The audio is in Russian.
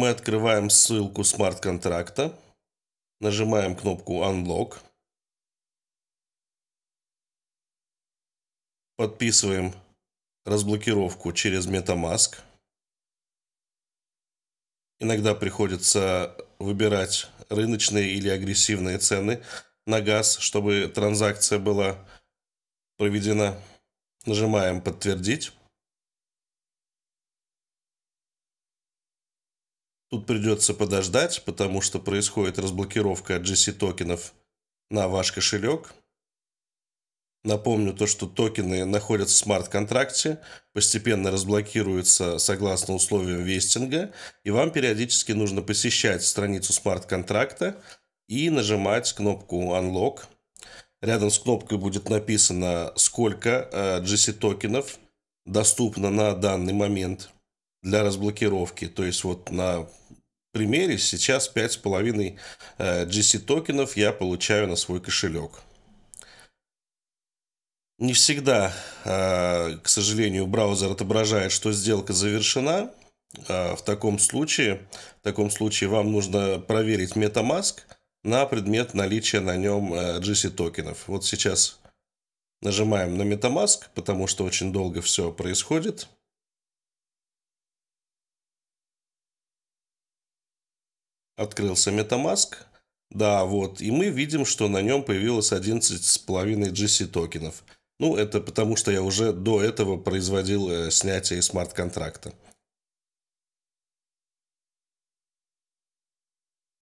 Мы открываем ссылку смарт-контракта, нажимаем кнопку Unlock, подписываем разблокировку через MetaMask. Иногда приходится выбирать рыночные или агрессивные цены на газ, чтобы транзакция была проведена. Нажимаем «Подтвердить». Тут придется подождать, потому что происходит разблокировка GC токенов на ваш кошелек. Напомню то, что токены находятся в смарт-контракте, постепенно разблокируются согласно условиям вестинга, и вам периодически нужно посещать страницу смарт-контракта и нажимать кнопку Unlock. Рядом с кнопкой будет написано, сколько э, GC токенов доступно на данный момент – для разблокировки. То есть вот на примере сейчас 5,5 э, GC токенов я получаю на свой кошелек. Не всегда, э, к сожалению, браузер отображает, что сделка завершена. Э, в таком случае, в таком случае вам нужно проверить MetaMask на предмет наличия на нем GC токенов. Вот сейчас нажимаем на MetaMask, потому что очень долго все происходит. открылся MetaMask. Да, вот, и мы видим, что на нем появилось 11,5 GC токенов. Ну, это потому, что я уже до этого производил э, снятие смарт-контракта.